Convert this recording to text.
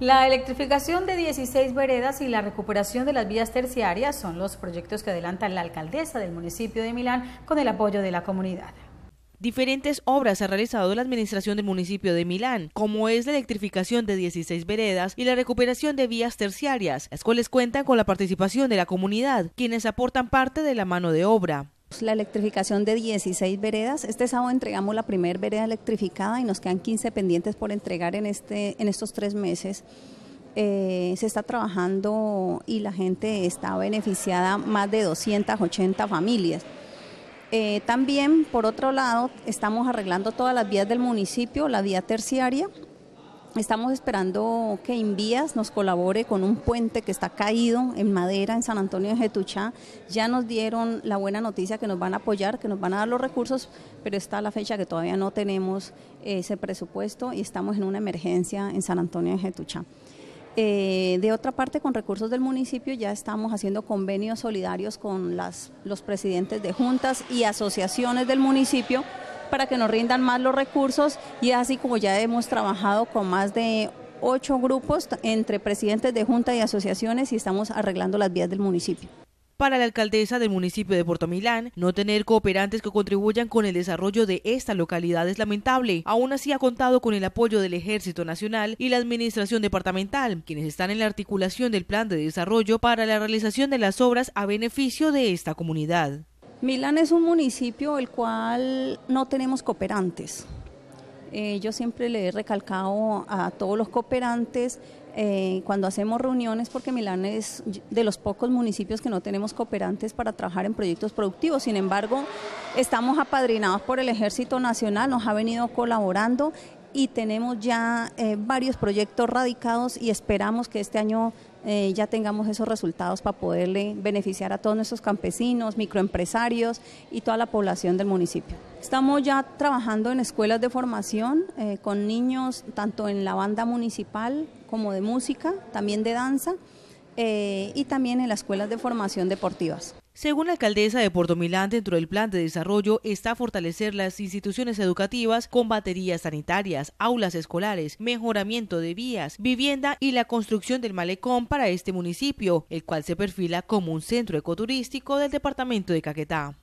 La electrificación de 16 veredas y la recuperación de las vías terciarias son los proyectos que adelanta la alcaldesa del municipio de Milán con el apoyo de la comunidad. Diferentes obras ha realizado la administración del municipio de Milán, como es la electrificación de 16 veredas y la recuperación de vías terciarias, las cuales cuentan con la participación de la comunidad, quienes aportan parte de la mano de obra. La electrificación de 16 veredas. Este sábado entregamos la primera vereda electrificada y nos quedan 15 pendientes por entregar en, este, en estos tres meses. Eh, se está trabajando y la gente está beneficiada, más de 280 familias. Eh, también, por otro lado, estamos arreglando todas las vías del municipio, la vía terciaria, Estamos esperando que Invías nos colabore con un puente que está caído en madera en San Antonio de Getuchá. Ya nos dieron la buena noticia que nos van a apoyar, que nos van a dar los recursos, pero está la fecha que todavía no tenemos eh, ese presupuesto y estamos en una emergencia en San Antonio de Getuchá. Eh, de otra parte, con recursos del municipio ya estamos haciendo convenios solidarios con las, los presidentes de juntas y asociaciones del municipio para que nos rindan más los recursos y así como ya hemos trabajado con más de ocho grupos entre presidentes de junta y asociaciones y estamos arreglando las vías del municipio para la alcaldesa del municipio de Puerto Milán, no tener cooperantes que contribuyan con el desarrollo de esta localidad es lamentable. Aún así ha contado con el apoyo del Ejército Nacional y la Administración Departamental, quienes están en la articulación del plan de desarrollo para la realización de las obras a beneficio de esta comunidad. Milán es un municipio el cual no tenemos cooperantes. Eh, yo siempre le he recalcado a todos los cooperantes eh, cuando hacemos reuniones, porque Milán es de los pocos municipios que no tenemos cooperantes para trabajar en proyectos productivos. Sin embargo, estamos apadrinados por el Ejército Nacional, nos ha venido colaborando y tenemos ya eh, varios proyectos radicados y esperamos que este año eh, ya tengamos esos resultados para poderle beneficiar a todos nuestros campesinos, microempresarios y toda la población del municipio. Estamos ya trabajando en escuelas de formación eh, con niños tanto en la banda municipal como de música, también de danza y también en las escuelas de formación deportivas. Según la alcaldesa de Puerto Milán, dentro del plan de desarrollo está fortalecer las instituciones educativas con baterías sanitarias, aulas escolares, mejoramiento de vías, vivienda y la construcción del malecón para este municipio, el cual se perfila como un centro ecoturístico del departamento de Caquetá.